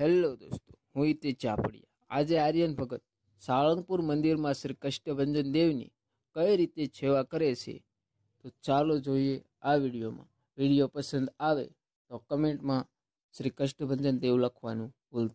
hello દોસ્તો હું હિતેશ ચાપડિયા આજે આર્યન ભગત સાળંગપુર મંદિરમાં શ્રી કષ્ટભંજન દેવની કઈ રીતે સેવા કરે છે તો ચાલો જોઈએ આ વિડીયોમાં વિડીયો પસંદ આવે તો કમેન્ટમાં શ્રી કષ્ટભંજન દેવ લખવાનું ભૂલતા